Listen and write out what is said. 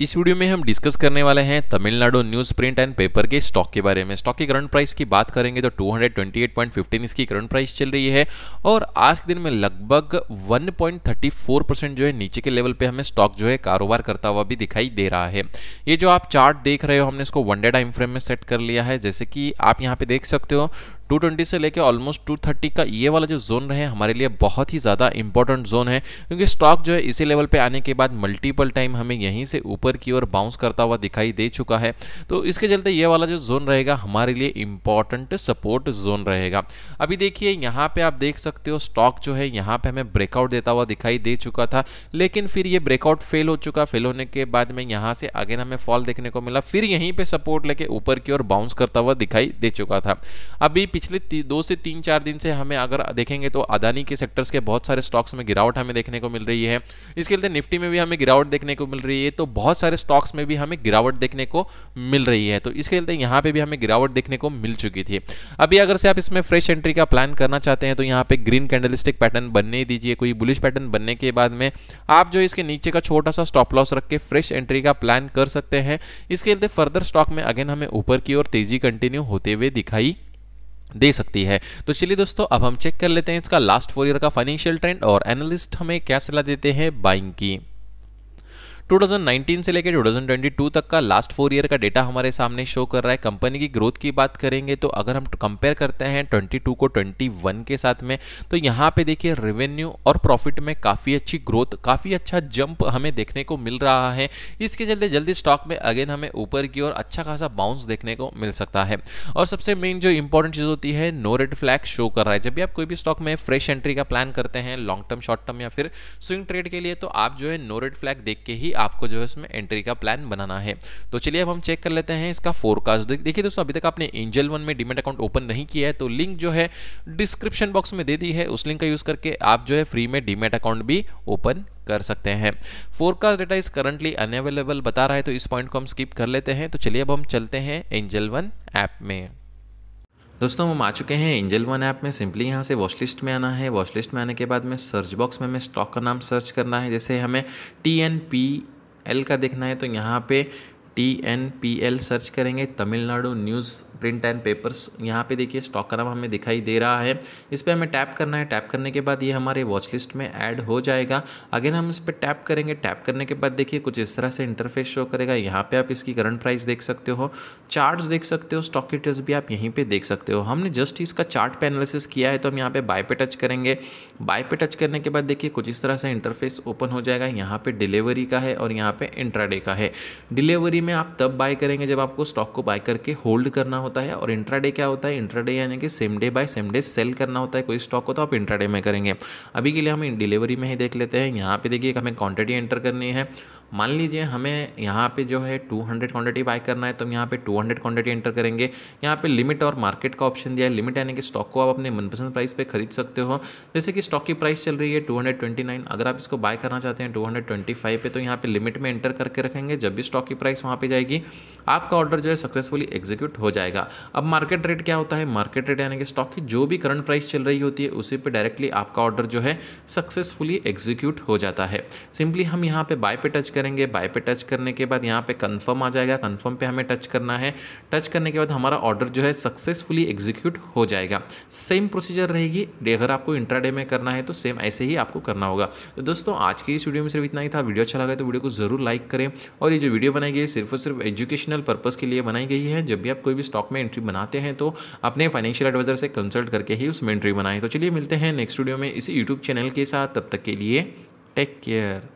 इस वीडियो में हम डिस्कस करने वाले हैं Tamil Nadu news print and paper के स्टॉक के बारे में स्टॉक की करंट प्राइस की बात करेंगे तो 228.15 इसकी करंट प्राइस चल रही है और आज के दिन में लगभग 1.34 परसेंट जो है नीचे के लेवल पे हमें स्टॉक जो है कारोबार करता हुआ भी दिखाई दे रहा है ये जो आप चार्ट देख रहे हो हमने इसको वन डे टाइम फ्रेम में सेट कर लिया है जैसे कि आप यहाँ पे देख सकते हो 220 से लेकर ऑलमोस्ट 230 का ये वाला जो जोन रहे हमारे लिए बहुत ही ज़्यादा इंपॉर्टेंट जोन है क्योंकि स्टॉक जो है इसी लेवल पे आने के बाद मल्टीपल टाइम हमें यहीं से ऊपर की ओर बाउंस करता हुआ दिखाई दे चुका है तो इसके चलते ये वाला जो जोन रहेगा हमारे लिए इंपॉर्टेंट सपोर्ट जोन रहेगा अभी देखिए यहाँ पर आप देख सकते हो स्टॉक जो है यहाँ पर हमें ब्रेकआउट देता हुआ दिखाई दे चुका था लेकिन फिर ये ब्रेकआउट फेल हो चुका फेल होने के बाद में यहाँ से अगेन हमें फॉल देखने को मिला फिर यहीं पर सपोर्ट लेके ऊपर की ओर बाउंस करता हुआ दिखाई दे चुका था अभी पिछले दो से तीन चार दिन से हमें अगर देखेंगे तो अदानी के सेक्टर्स के बहुत सारे स्टॉक्स में गिरावट हमें देखने को मिल रही है इसके चलते निफ्टी में भी हमें गिरावट देखने को मिल रही है तो बहुत सारे स्टॉक्स में भी हमें गिरावट देखने को मिल रही है तो इसके चलते यहाँ पे भी हमें गिरावट देखने को मिल चुकी थी अभी अगर से आप इसमें फ्रेश एंट्री का प्लान करना चाहते हैं तो यहाँ पे ग्रीन कैंडलिस्टिक पैटर्न बनने दीजिए कोई बुलिश पैटर्न बनने के बाद में आप जो इसके नीचे का छोटा सा स्टॉप लॉस रख के फ्रेश एंट्री का प्लान कर सकते हैं इसके चलते फर्दर स्टॉक में अगेन हमें ऊपर की ओर तेजी कंटिन्यू होते हुए दिखाई दे सकती है तो चलिए दोस्तों अब हम चेक कर लेते हैं इसका लास्ट फोर ईयर का फाइनेंशियल ट्रेंड और एनालिस्ट हमें क्या सलाह देते हैं बाइंग की 2019 से लेकर 2022 तक का लास्ट फोर ईयर का डेटा हमारे सामने शो कर रहा है कंपनी की ग्रोथ की बात करेंगे तो अगर हम कंपेयर करते हैं 22 को 21 के साथ में तो यहाँ पे देखिए रेवेन्यू और प्रॉफिट में काफ़ी अच्छी ग्रोथ काफ़ी अच्छा जंप हमें देखने को मिल रहा है इसके चलते जल्दी स्टॉक में अगेन हमें ऊपर की ओर अच्छा खासा बाउंस देखने को मिल सकता है और सबसे मेन जो इंपॉर्टेंट चीज़ होती है नो रेड फ्लैग शो कर रहा है जब भी आप कोई भी स्टॉक में फ्रेश एंट्री का प्लान करते हैं लॉन्ग टर्म शॉर्ट टर्म या फिर स्विंग ट्रेड के लिए तो आप जो है नो रेड फ्लैग देख के ही आपको जो है इसमें एंट्री का प्लान बनाना है तो चलिए अब हम चेक कर लेते हैं इसका फोरकास्ट देखिए दोस्तों अभी तक आपने एंजल वन में डिमेट अकाउंट ओपन नहीं किया है तो लिंक जो है डिस्क्रिप्शन बॉक्स में दे दी है उस लिंक का यूज़ करके आप जो है फ्री में डिमेट अकाउंट भी ओपन कर सकते हैं forecast data is currently unavailable बता रहा है तो इस पॉइंट को हम स्किप कर लेते हैं तो चलिए अब हम चलते हैं एंजल वन ऐप में दोस्तों हम आ चुके हैं एंजल वन ऐप में सिंपली यहां से वॉच लिस्ट में आना है वॉच लिस्ट में आने के बाद में सर्च बॉक्स में हमें स्टॉक का नाम सर्च करना है जैसे हमें टी एन पी एल का देखना है तो यहाँ पे T N P L search करेंगे Tamil Nadu news print and papers यहाँ पे देखिए स्टॉक का नाम हमें दिखाई दे रहा है इस पर हमें टैप करना है टैप करने के बाद ये हमारे वॉच लिस्ट में ऐड हो जाएगा अगेन हम इस पर टैप करेंगे टैप करने के बाद देखिए कुछ इस तरह से इंटरफेस शो करेगा यहाँ पे आप इसकी करंट प्राइस देख सकते हो चार्ट्स देख सकते हो स्टॉक डिटेल्स भी आप यहीं पर देख सकते हो हमने जस्ट इसका चार्ट पे एनालिसिस किया है तो हम यहाँ पर बाय पे टच करेंगे बाय पे टच करने के बाद देखिए कुछ इस तरह से इंटरफेस ओपन हो जाएगा यहाँ पर डिलीवरी का है और यहाँ पर इंट्राडे का है डिलीवरी में आप तब बाय करेंगे जब आपको स्टॉक को बाय करके होल्ड करना होता है और इंट्राडे क्या होता है इंट्राडे यानी कि same day buy same day sell करना होता है कोई स्टॉक को तो आप इंट्राडे में करेंगे अभी के लिए हम डिलीवरी में ही देख लेते हैं यहाँ पे देखिए हमें क्वांटिटी एंटर करनी है मान लीजिए हमें यहाँ पे जो है 200 हंड्रेड क्वांटिटी बाय करना है तो हम यहाँ पे 200 हंड्रेड क्वांटिटी एंटर करेंगे यहाँ पे लिमिट और मार्केट का ऑप्शन दिया है लिमिट यानी कि स्टॉक को आप अपने मनपसंद प्राइस पे खरीद सकते हो जैसे कि स्टॉक की प्राइस चल रही है 229 अगर आप इसको बाय करना चाहते हैं 225 पे तो यहाँ पे लिमिट में एंटर करके रखेंगे जब भी स्टॉक की प्राइस वहाँ वहाँ पर जाएगी आपका ऑर्डर जो है सक्सेसफुली एग्जीक्यूट हो जाएगा अब मार्केट रेट क्या होता है मार्केट रेट यानी कि स्टॉक की जो भी करंट प्राइस चल रही होती है उसी पे डायरेक्टली आपका ऑर्डर जो है सक्सेसफुली एग्जीक्यूट हो जाता है सिंपली हम यहाँ पे बाय पे टच करेंगे बाय पे टच करने के बाद यहाँ पे कन्फर्म आ जाएगा कन्फर्म पर हमें टच करना है टच करने के बाद हमारा ऑर्डर जो है सक्सेसफुली एग्जीक्यूट हो जाएगा सेम प्रोसीजर रहेगी अगर आपको इंट्राडे में करना है तो सेम ऐसे ही आपको करना होगा तो दोस्तों आज की इस वीडियो में सिर्फ इतना ही था वीडियो अच्छा लगा तो वीडियो को जरूर लाइक करें और ये जो वीडियो बनाएगी सिर्फ और सिर्फ एजुकेशनल पर्पज़ के लिए बनाई गई है जब भी आप कोई भी स्टॉक में एंट्री बनाते हैं तो अपने फाइनेंशियल एडवाइज़र से कंसल्ट करके ही उसमें एंट्री बनाएं तो चलिए मिलते हैं नेक्स्ट वीडियो में इसी यूट्यूब चैनल के साथ तब तक के लिए टेक केयर